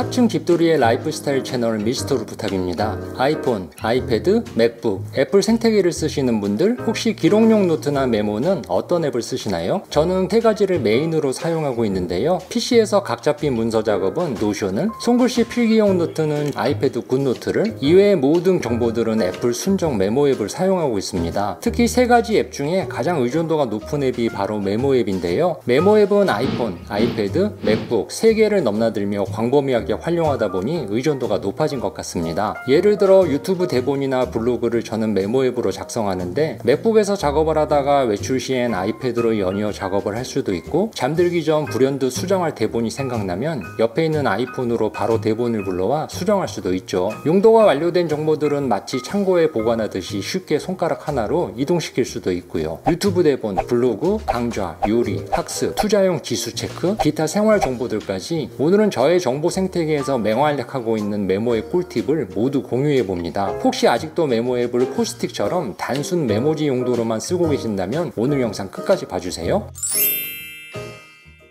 탁춘 집돌이의 라이프스타일 채널 미스터로 부탁입니다. 아이폰, 아이패드, 맥북, 애플 생태계를 쓰시는 분들 혹시 기록용 노트나 메모는 어떤 앱을 쓰시나요? 저는 세 가지를 메인으로 사용하고 있는데요. PC에서 각 잡힌 문서 작업은 노션을, 손글씨 필기용 노트는 아이패드 굿노트를, 이외의 모든 정보들은 애플 순정 메모 앱을 사용하고 있습니다. 특히 세 가지 앱 중에 가장 의존도가 높은 앱이 바로 메모 앱인데요. 메모 앱은 아이폰, 아이패드, 맥북 세 개를 넘나들며 광범위하게 유용하게 활용하다 보니 의존도가 높아진 것 같습니다. 예를 들어 유튜브 대본이나 블로그를 저는 메모 앱으로 작성하는데 맥북에서 작업을 하다가 외출 시엔 아이패드로 연이어 작업을 할 수도 있고 잠들기 전 불현듯 수정할 대본이 생각나면 옆에 있는 아이폰으로 바로 대본을 불러와 수정할 수도 있죠. 용도가 완료된 정보들은 마치 창고에 보관하듯이 쉽게 손가락 하나로 이동시킬 수도 있고요. 유튜브 대본, 블로그, 강좌, 요리, 학습, 투자용 기수 체크, 기타 생활 정보들까지 오늘은 저의 정보 생 생태계에서 맹활약하고 있는 메모의 꿀팁을 모두 공유해 봅니다. 혹시 아직도 메모 앱을 포스틱처럼 단순 메모지 용도로만 쓰고 계신다면 오늘 영상 끝까지 봐주세요.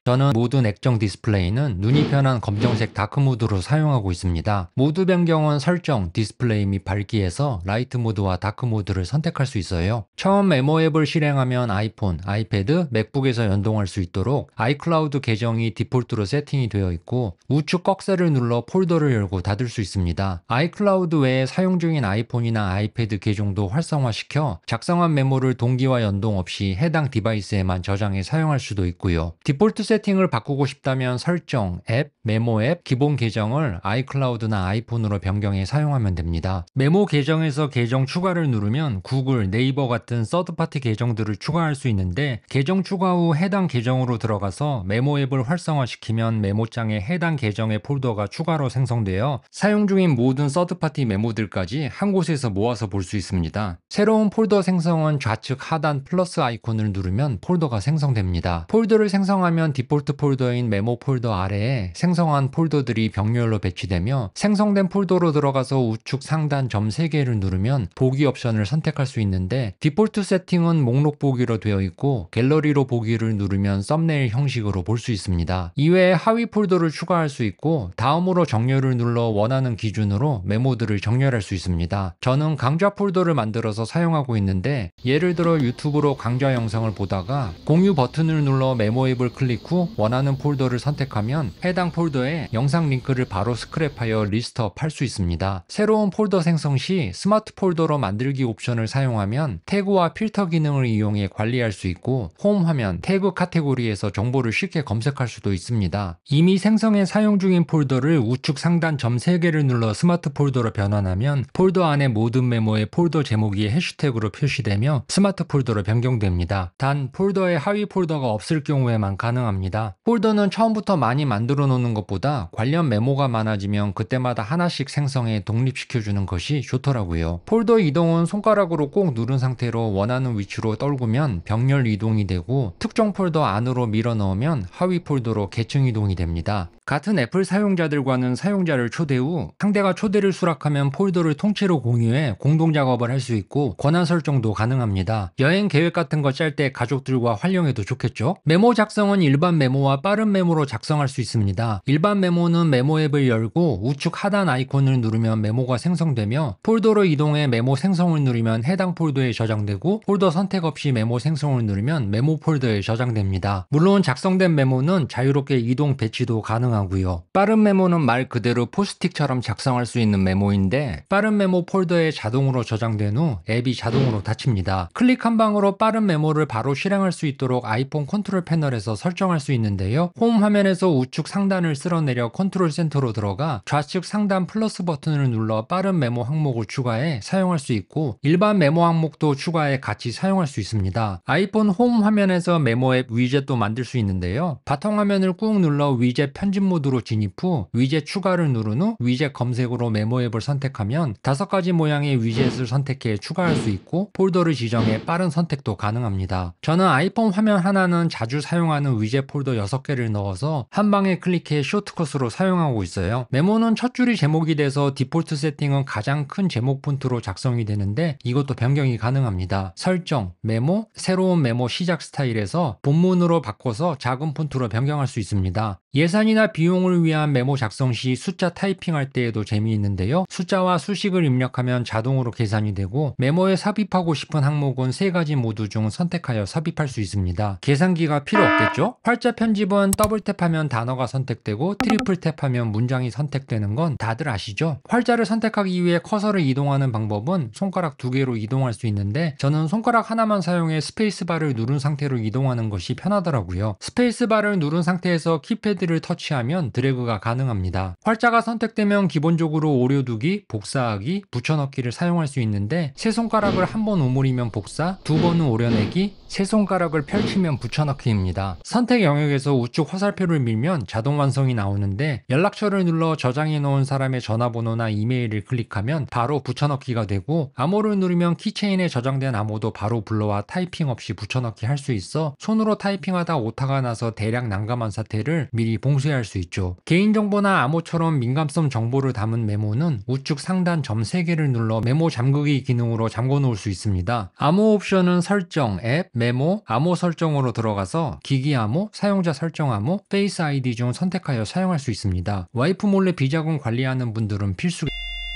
저는 모든 액정 디스플레이는 눈이 편한 검정색 다크모드로 사용하고 있습니다. 모드 변경은 설정, 디스플레이 및 밝기에서 라이트 모드와 다크 모드를 선택할 수 있어요. 처음 메모 앱을 실행하면 아이폰, 아이패드, 맥북에서 연동할 수 있도록 아이클라우드 계정이 디폴트로 세팅이 되어 있고 우측 꺽쇠를 눌러 폴더를 열고 닫을 수 있습니다. 아이클라우드 외에 사용 중인 아이폰이나 아이패드 계정도 활성화시켜 작성한 메모를 동기와 연동 없이 해당 디바이스에만 저장해 사용할 수도 있고요. 디폴트 세팅 세팅을 바꾸고 싶다면 설정, 앱, 메모 앱, 기본 계정을 아이클라우드나 아이폰으로 변경해 사용하면 됩니다. 메모 계정에서 계정 추가를 누르면 구글, 네이버 같은 서드파티 계정들을 추가할 수 있는데 계정 추가 후 해당 계정으로 들어가서 메모 앱을 활성화시키면 메모장에 해당 계정의 폴더가 추가로 생성되어 사용 중인 모든 서드파티 메모들까지 한 곳에서 모아서 볼 수 있습니다. 새로운 폴더 생성은 좌측 하단 플러스 아이콘을 누르면 폴더가 생성됩니다. 폴더를 생성하면 디폴트 폴더인 메모 폴더 아래에 생성한 폴더들이 병렬로 배치되며 생성된 폴더로 들어가서 우측 상단 점 3개를 누르면 보기 옵션을 선택할 수 있는데 디폴트 세팅은 목록 보기로 되어 있고 갤러리로 보기를 누르면 썸네일 형식으로 볼 수 있습니다. 이외에 하위 폴더를 추가할 수 있고 다음으로 정렬을 눌러 원하는 기준으로 메모들을 정렬할 수 있습니다. 저는 강좌 폴더를 만들어서 사용하고 있는데 예를 들어 유튜브로 강좌 영상을 보다가 공유 버튼을 눌러 메모 앱을 클릭 후 원하는 폴더를 선택하면 해당 폴더에 영상 링크를 바로 스크랩하여 리스트업할 수 있습니다. 새로운 폴더 생성 시 스마트 폴더로 만들기 옵션을 사용하면 태그와 필터 기능을 이용해 관리할 수 있고 홈 화면 태그 카테고리에서 정보를 쉽게 검색할 수도 있습니다. 이미 생성해 사용 중인 폴더를 우측 상단 점 3개를 눌러 스마트 폴더로 변환하면 폴더 안에 모든 메모의 폴더 제목이 해시태그로 표시되며 스마트 폴더로 변경됩니다. 단폴더에 하위 폴더가 없을 경우에만 가능합니다. 합니다. 폴더는 처음부터 많이 만들어 놓는 것보다 관련 메모가 많아지면 그때마다 하나씩 생성해 독립시켜주는 것이 좋더라고요. 폴더 이동은 손가락으로 꼭 누른 상태로 원하는 위치로 떨구면 병렬 이동이 되고 특정 폴더 안으로 밀어 넣으면 하위 폴더로 계층 이동이 됩니다. 같은 애플 사용자들과는 사용자를 초대 후 상대가 초대를 수락하면 폴더를 통째로 공유해 공동 작업을 할 수 있고 권한 설정도 가능합니다. 여행 계획 같은 거 짤 때 가족들과 활용해도 좋겠죠? 메모 작성은 일반 메모와 빠른 메모로 작성할 수 있습니다. 일반 메모는 메모 앱을 열고 우측 하단 아이콘을 누르면 메모가 생성되며 폴더로 이동해 메모 생성을 누르면 해당 폴더에 저장되고 폴더 선택 없이 메모 생성을 누르면 메모 폴더에 저장됩니다. 물론 작성된 메모는 자유롭게 이동 배치도 가능합니다. 가능하고요. 빠른 메모는 말 그대로 포스틱처럼 작성할 수 있는 메모인데 빠른 메모 폴더에 자동으로 저장된 후 앱이 자동으로 닫힙니다. 클릭 한 방으로 빠른 메모를 바로 실행할 수 있도록 아이폰 컨트롤 패널에서 설정할 수 있는데요. 홈 화면에서 우측 상단을 쓸어내려 컨트롤 센터로 들어가 좌측 상단 플러스 버튼을 눌러 빠른 메모 항목을 추가해 사용할 수 있고 일반 메모 항목도 추가해 같이 사용할 수 있습니다. 아이폰 홈 화면에서 메모 앱 위젯도 만들 수 있는데요. 바탕 화면을 꾹 눌러 위젯 편집 모드로 진입 후 위젯 추가를 누른 후 위젯 검색으로 메모 앱을 선택하면 다섯 가지 모양의 위젯을 선택해 추가할 수 있고 폴더를 지정해 빠른 선택도 가능합니다. 저는 아이폰 화면 하나는 자주 사용하는 위젯 폴더 6개를 넣어서 한 방에 클릭해 쇼트컷으로 사용하고 있어요. 메모는 첫 줄이 제목이 돼서 디폴트 세팅은 가장 큰 제목 폰트로 작성이 되는데 이것도 변경이 가능합니다. 설정, 메모, 새로운 메모 시작 스타일에서 본문으로 바꿔서 작은 폰트로 변경할 수 있습니다. 예산이나 비용을 위한 메모 작성 시 숫자 타이핑할 때에도 재미있는데요. 숫자와 수식을 입력하면 자동으로 계산이 되고 메모에 삽입하고 싶은 항목은 세 가지 모두 중 선택하여 삽입할 수 있습니다. 계산기가 필요 없겠죠? 활자 편집은 더블 탭하면 단어가 선택되고 트리플 탭하면 문장이 선택되는 건 다들 아시죠? 활자를 선택하기 위해 커서를 이동하는 방법은 손가락 두 개로 이동할 수 있는데 저는 손가락 하나만 사용해 스페이스바를 누른 상태로 이동하는 것이 편하더라고요. 스페이스바를 누른 상태에서 키패드를 터치하면 설치하면 드래그가 가능합니다. 활자가 선택되면 기본적으로 오려두기, 복사하기, 붙여넣기를 사용할 수 있는데 세 손가락을 한번 오므리면 복사, 두 번은 오려내기, 세 손가락을 펼치면 붙여넣기입니다. 선택 영역에서 우측 화살표를 밀면 자동 완성이 나오는데 연락처를 눌러 저장해 놓은 사람의 전화번호나 이메일을 클릭하면 바로 붙여넣기가 되고 암호를 누르면 키체인에 저장된 암호도 바로 불러와 타이핑 없이 붙여넣기 할 수 있어 손으로 타이핑하다 오타가 나서 대략 난감한 사태를 미리 봉쇄할 수수 있죠. 개인정보나 암호처럼 민감성 정보를 담은 메모는 우측 상단 점 3개를 눌러 메모 잠그기 기능으로 잠궈 놓을 수 있습니다. 암호 옵션은 설정, 앱, 메모, 암호 설정으로 들어가서 기기 암호, 사용자 설정 암호, 페이스 아이디 중 선택하여 사용할 수 있습니다. 와이프 몰래 비자금 관리하는 분들은 필수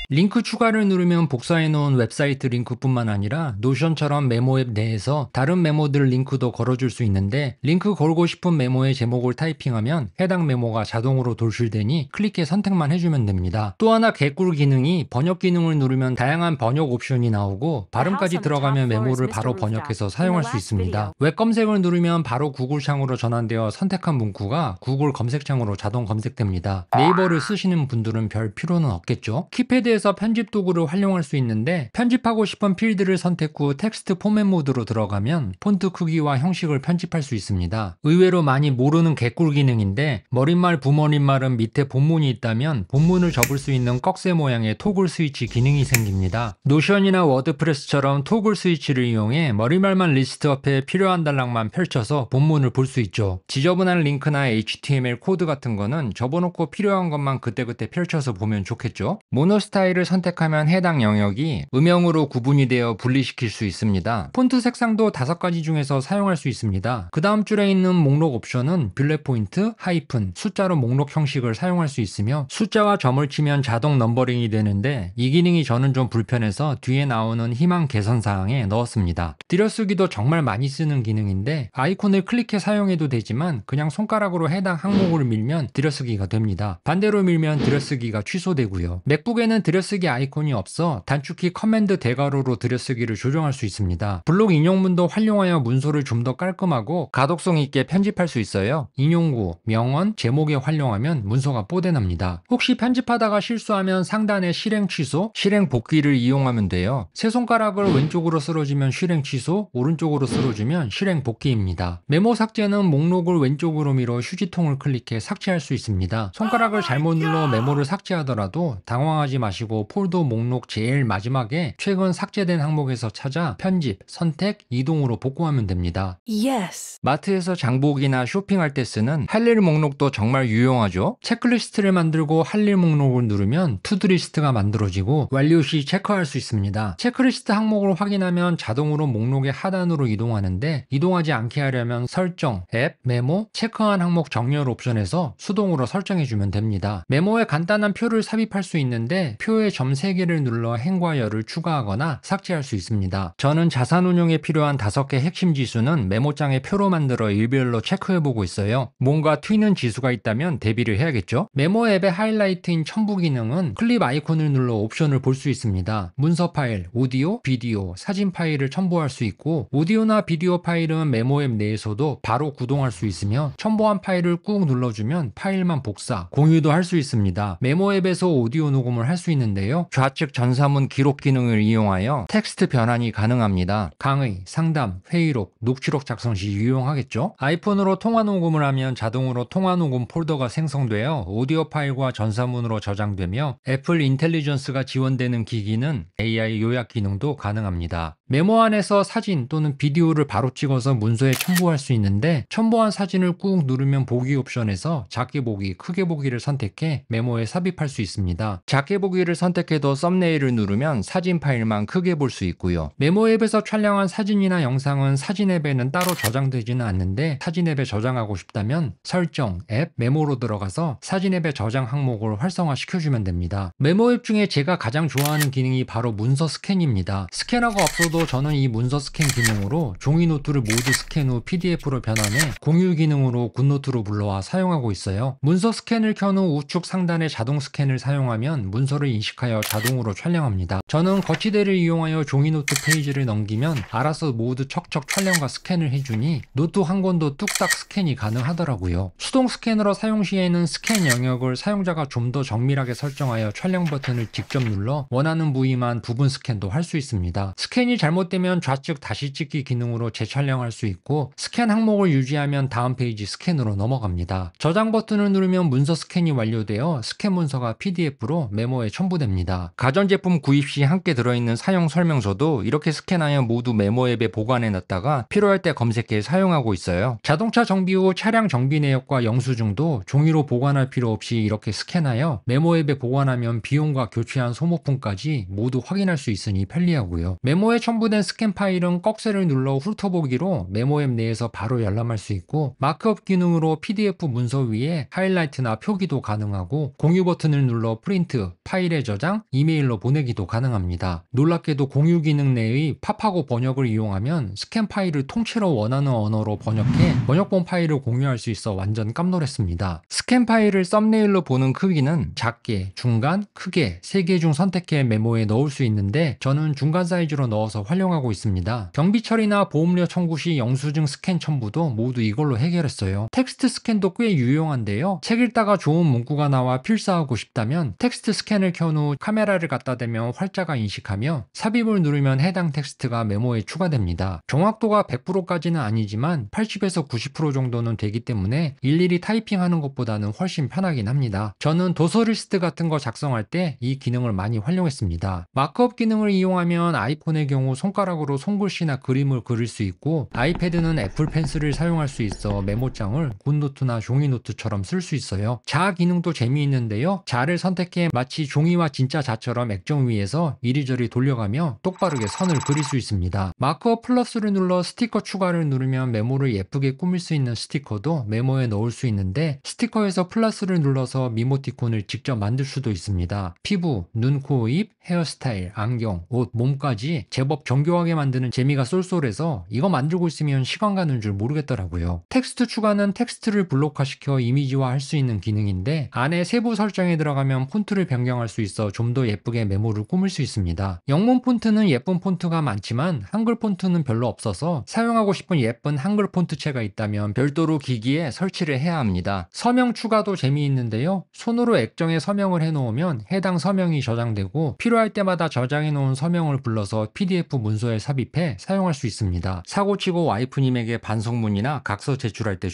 링크 추가를 누르면 복사해놓은 웹사이트 링크뿐만 아니라 노션처럼 메모 앱 내에서 다른 메모들 링크도 걸어줄 수 있는데 링크 걸고 싶은 메모의 제목을 타이핑하면 해당 메모가 자동으로 돌출되니 클릭해 선택만 해주면 됩니다. 또 하나 개꿀 기능이 번역 기능을 누르면 다양한 번역 옵션이 나오고 발음까지 들어가면 메모를 바로 번역해서 사용할 수 있습니다. 웹 검색을 누르면 바로 구글창으로 전환되어 선택한 문구가 구글 검색창으로 자동 검색됩니다. 네이버를 쓰시는 분들은 별 필요는 없겠죠? 키패드 텍스에서 편집 도구를 활용할 수 있는데 편집하고 싶은 필드를 선택 후 텍스트 포맷 모드로 들어가면 폰트 크기와 형식을 편집할 수 있습니다. 의외로 많이 모르는 개꿀 기능인데 머릿말 부모님말은 밑에 본문이 있다면 본문을 접을 수 있는 꺽쇠 모양의 토글 스위치 기능이 생깁니다. 노션이나 워드프레스처럼 토글 스위치를 이용해 머리말만 리스트 앞에 필요한 단락만 펼쳐서 본문을 볼 수 있죠. 지저분한 링크나 HTML 코드 같은 거는 접어놓고 필요한 것만 그때그때 펼쳐서 보면 좋겠죠. 모노스타 스타일을 선택하면 해당 영역이 음영으로 구분이 되어 분리시킬 수 있습니다. 폰트 색상도 다섯 가지 중에서 사용할 수 있습니다. 그 다음 줄에 있는 목록 옵션은 뷰렛 포인트, 하이픈, 숫자로 목록 형식을 사용할 수 있으며 숫자와 점을 치면 자동 넘버링이 되는데 이 기능이 저는 좀 불편해서 뒤에 나오는 희망 개선 사항에 넣었습니다. 들여쓰기도 정말 많이 쓰는 기능인데 아이콘을 클릭해 사용해도 되지만 그냥 손가락으로 해당 항목을 밀면 들여쓰기가 됩니다. 반대로 밀면 들여쓰기가 취소되고요. 맥북에는 들여쓰기 아이콘이 없어 단축키 커맨드 대괄호로 들여쓰기를 조정할 수 있습니다. 블록 인용문도 활용하여 문서를 좀 더 깔끔하고 가독성 있게 편집할 수 있어요. 인용구, 명언, 제목에 활용하면 문서가 뽀대납니다. 혹시 편집하다가 실수하면 상단에 실행 취소, 실행 복귀를 이용하면 돼요. 세 손가락을 왼쪽으로 쓰러지면 실행 취소, 오른쪽으로 쓰러지면 실행 복귀입니다. 메모 삭제는 목록을 왼쪽으로 밀어 휴지통을 클릭해 삭제할 수 있습니다. 손가락을 잘못 눌러 메모를 삭제하더라도 당황하지 마시고 마시고 폴더 목록 제일 마지막에 최근 삭제된 항목에서 찾아 편집, 선택, 이동으로 복구하면 됩니다. Yes. 마트에서 장보기나 쇼핑할 때 쓰는 할 일 목록도 정말 유용하죠. 체크리스트를 만들고 할 일 목록을 누르면 투두리스트가 만들어지고 완료 시 체크할 수 있습니다. 체크리스트 항목을 확인하면 자동으로 목록의 하단으로 이동하는데 이동하지 않게 하려면 설정, 앱, 메모, 체크한 항목 정렬 옵션에서 수동으로 설정해주면 됩니다. 메모에 간단한 표를 삽입할 수 있는데 표 표의 점 3개를 눌러 행과 열을 추가하거나 삭제할 수 있습니다. 저는 자산운용에 필요한 5개 핵심 지수는 메모장에 표로 만들어 일별로 체크해보고 있어요. 뭔가 튀는 지수가 있다면 대비를 해야겠죠? 메모 앱의 하이라이트인 첨부 기능은 클립 아이콘을 눌러 옵션을 볼 수 있습니다. 문서 파일, 오디오, 비디오, 사진 파일을 첨부할 수 있고 오디오나 비디오 파일은 메모 앱 내에서도 바로 구동할 수 있으며 첨부한 파일을 꾹 눌러주면 파일만 복사, 공유도 할 수 있습니다. 메모 앱에서 오디오 녹음을 할 수 있는 있는데요. 좌측 전사문 기록 기능을 이용하여 텍스트 변환이 가능합니다. 강의, 상담, 회의록, 녹취록 작성 시 유용하겠죠? 아이폰으로 통화 녹음을 하면 자동으로 통화 녹음 폴더가 생성되어 오디오 파일과 전사문으로 저장되며 애플 인텔리전스가 지원되는 기기는 AI 요약 기능도 가능합니다. 메모안에서 사진 또는 비디오를 바로 찍어서 문서에 첨부할 수 있는데 첨부한 사진을 꾹 누르면 보기 옵션에서 작게 보기, 크게 보기를 선택해 메모에 삽입할 수 있습니다. 작게 보기를 선택해도 썸네일을 누르면 사진 파일만 크게 볼 수 있고요. 메모 앱에서 촬영한 사진이나 영상은 사진 앱에는 따로 저장되지는 않는데 사진 앱에 저장하고 싶다면 설정, 앱, 메모로 들어가서 사진 앱의 저장 항목을 활성화시켜주면 됩니다. 메모 앱 중에 제가 가장 좋아하는 기능이 바로 문서 스캔입니다. 스캐너가 없어도 저는 이 문서 스캔 기능으로 종이 노트를 모두 스캔 후 PDF로 변환해 공유 기능으로 굿노트로 불러와 사용하고 있어요. 문서 스캔을 켠 후 우측 상단의 자동 스캔을 사용하면 문서를 인식하여 자동으로 촬영합니다. 저는 거치대를 이용하여 종이 노트 페이지를 넘기면 알아서 모두 척척 촬영과 스캔을 해주니 노트 한 권도 뚝딱 스캔이 가능하더라고요. 수동 스캔으로 사용 시에는 스캔 영역을 사용자가 좀 더 정밀하게 설정하여 촬영 버튼을 직접 눌러 원하는 부위만 부분 스캔도 할 수 있습니다. 스캔이 잘못되면 좌측 다시 찍기 기능으로 재촬영할 수 있고 스캔 항목을 유지하면 다음 페이지 스캔으로 넘어갑니다. 저장 버튼을 누르면 문서 스캔이 완료되어 스캔 문서가 PDF로 메모에 첨부됩니다. 가전제품 구입 시 함께 들어있는 사용 설명서도 이렇게 스캔하여 모두 메모 앱에 보관해놨다가 필요할 때 검색해 사용하고 있어요. 자동차 정비 후 차량 정비 내역과 영수증도 종이로 보관할 필요 없이 이렇게 스캔하여 메모 앱에 보관하면 비용과 교체한 소모품까지 모두 확인할 수 있으니 편리하고요. 메모에 첨 첨부된 스캔 파일은 꺽쇠를 눌러 훑어보기로 메모 앱 내에서 바로 열람할 수 있고 마크업 기능으로 PDF 문서 위에 하이라이트나 표기도 가능하고 공유 버튼을 눌러 프린트, 파일의 저장, 이메일로 보내기도 가능합니다. 놀랍게도 공유 기능 내의 팝하고 번역을 이용하면 스캔 파일을 통째로 원하는 언어로 번역해 번역본 파일을 공유할 수 있어 완전 깜놀했습니다. 스캔 파일을 썸네일로 보는 크기는 작게, 중간, 크게 3개중 선택해 메모에 넣을 수 있는데 저는 중간 사이즈로 넣어서 활용하고 있습니다. 경비처리나 보험료 청구 시 영수증 스캔 첨부도 모두 이걸로 해결했어요. 텍스트 스캔도 꽤 유용한데요. 책 읽다가 좋은 문구가 나와 필사하고 싶다면 텍스트 스캔을 켠 후 카메라를 갖다 대면 활자가 인식하며 삽입을 누르면 해당 텍스트가 메모에 추가됩니다. 정확도가 100%까지는 아니지만 80에서 90% 정도는 되기 때문에 일일이 타이핑하는 것보다는 훨씬 편하긴 합니다. 저는 도서리스트 같은 거 작성할 때 이 기능을 많이 활용했습니다. 마크업 기능을 이용하면 아이폰의 경우 손가락으로 손글씨나 그림을 그릴 수 있고 아이패드는 애플 펜슬을 사용할 수 있어 메모장을 굿노트나 종이노트처럼 쓸 수 있어요. 자 기능도 재미있는데요. 자를 선택해 마치 종이와 진짜 자처럼 액정 위에서 이리저리 돌려가며 똑바르게 선을 그릴 수 있습니다. 마크업 플러스를 눌러 스티커 추가를 누르면 메모를 예쁘게 꾸밀 수 있는 스티커도 메모에 넣을 수 있는데 스티커에서 플러스를 눌러서 미모티콘을 직접 만들 수도 있습니다. 피부, 눈, 코, 입, 헤어스타일, 안경, 옷, 몸까지 제법 정교하게 만드는 재미가 쏠쏠해서 이거 만들고 있으면 시간 가는 줄 모르겠더라고요. 텍스트 추가는 텍스트를 블록화시켜 이미지화할 수 있는 기능인데 안에 세부 설정에 들어가면 폰트를 변경할 수 있어 좀 더 예쁘게 메모를 꾸밀 수 있습니다. 영문 폰트는 예쁜 폰트가 많지만 한글 폰트는 별로 없어서 사용하고 싶은 예쁜 한글 폰트체가 있다면 별도로 기기에 설치를 해야 합니다. 서명 추가도 재미있는데요. 손으로 액정에 서명을 해놓으면 해당 서명이 저장되고 필요할 때마다 저장해놓은 서명을 불러서 PDF 와이 문서에 삽입해 사용할 수 있습니다. 사고치고 와이프님에게 반성문이나 각서 제출할 때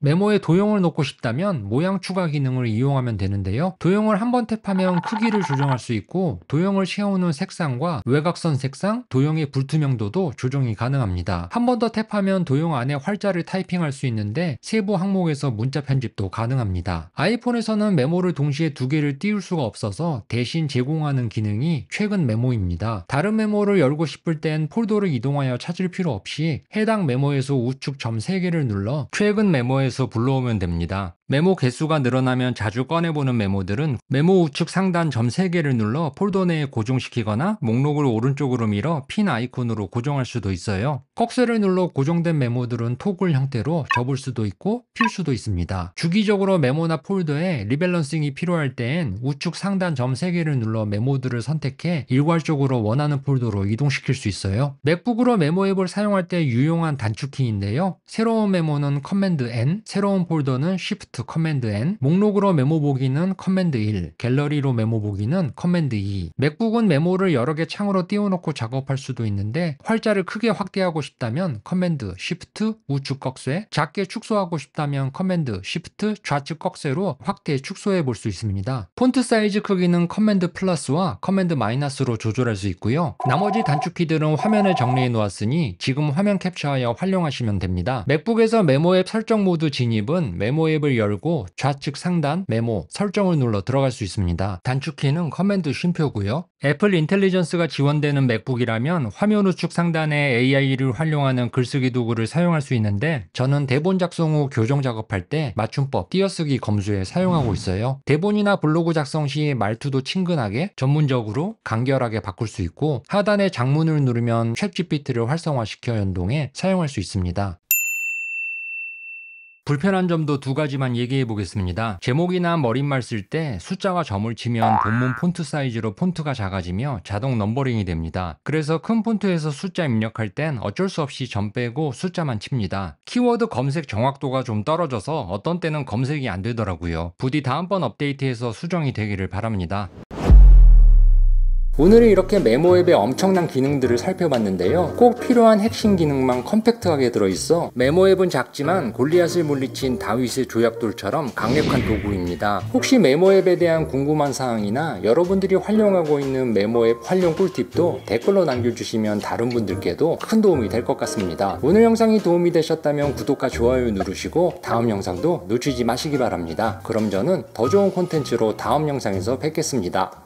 메모에 도형을 놓고 싶다면 모양 추가 기능을 이용하면 되는데요. 도형을 한번 탭하면 크기를 조정할 수 있고 도형을 채우는 색상과 외곽선 색상, 도형의 불투명도도 조정이 가능합니다. 한번 더 탭하면 도형 안에 활자를 타이핑할 수 있는데 세부 항목에서 문자 편집도 가능합니다. 아이폰에서는 메모를 동시에 두 개를 띄울 수가 없어서 대신 제공하는 기능이 최근 메모입니다. 다른 메모를 열고 싶을 땐 폴더를 이동하여 찾을 필요 없이 해당 메모에서 우측 점 3개를 눌러 최근 메모에 상황에서 불러오면 됩니다. 메모 개수가 늘어나면 자주 꺼내보는 메모들은 메모 우측 상단 점 3개를 눌러 폴더 내에 고정시키거나 목록을 오른쪽으로 밀어 핀 아이콘으로 고정할 수도 있어요. 꺽쇠를 눌러 고정된 메모들은 토글 형태로 접을 수도 있고 필 수도 있습니다. 주기적으로 메모나 폴더에 리밸런싱이 필요할 때엔 우측 상단 점 3개를 눌러 메모들을 선택해 일괄적으로 원하는 폴더로 이동시킬 수 있어요. 맥북으로 메모 앱을 사용할 때 유용한 단축키인데요. 새로운 메모는 커맨드 N, 새로운 폴더는 Shift 리스트 커맨드 N, 목록으로 메모 보기는 커맨드 1, 갤러리로 메모 보기는 커맨드 2. 맥북은 메모를 여러 개 창으로 띄워놓고 작업할 수도 있는데 활자를 크게 확대하고 싶다면 커맨드 Shift 우측 꺽쇠, 작게 축소하고 싶다면 커맨드 Shift 좌측 꺽쇠로 확대 축소해 볼 수 있습니다. 폰트 사이즈 크기는 커맨드 플러스와 커맨드 마이너스로 조절할 수 있고요. 나머지 단축키들은 화면을 정리해 놓았으니 지금 화면 캡처하여 활용하시면 됩니다. 맥북에서 메모 앱 설정 모드 진입은 메모 앱을 열 열고 좌측 상단 메모 설정을 눌러 들어갈 수 있습니다. 단축키는 커맨드 쉼표고요. 애플 인텔리전스가 지원되는 맥북이라면 화면 우측 상단에 AI를 활용하는 글쓰기 도구를 사용할 수 있는데 저는 대본 작성 후 교정 작업할 때 맞춤법, 띄어쓰기 검수에 사용하고 있어요. 대본이나 블로그 작성 시 말투도 친근하게 전문적으로 간결하게 바꿀 수 있고 하단에 장문을 누르면 챗GPT를 활성화시켜 연동해 사용할 수 있습니다. 불편한 점도 두 가지만 얘기해 보겠습니다. 제목이나 머릿말 쓸 때 숫자와 점을 치면 본문 폰트 사이즈로 폰트가 작아지며 자동 넘버링이 됩니다. 그래서 큰 폰트에서 숫자 입력할 땐 어쩔 수 없이 점 빼고 숫자만 칩니다. 키워드 검색 정확도가 좀 떨어져서 어떤 때는 검색이 안 되더라고요. 부디 다음번 업데이트에서 수정이 되기를 바랍니다. 오늘은 이렇게 메모 앱의 엄청난 기능들을 살펴봤는데요. 꼭 필요한 핵심 기능만 컴팩트하게 들어있어 메모 앱은 작지만 골리앗을 물리친 다윗의 조약돌처럼 강력한 도구입니다. 혹시 메모 앱에 대한 궁금한 사항이나 여러분들이 활용하고 있는 메모 앱 활용 꿀팁도 댓글로 남겨주시면 다른 분들께도 큰 도움이 될 것 같습니다. 오늘 영상이 도움이 되셨다면 구독과 좋아요 누르시고 다음 영상도 놓치지 마시기 바랍니다. 그럼 저는 더 좋은 콘텐츠로 다음 영상에서 뵙겠습니다.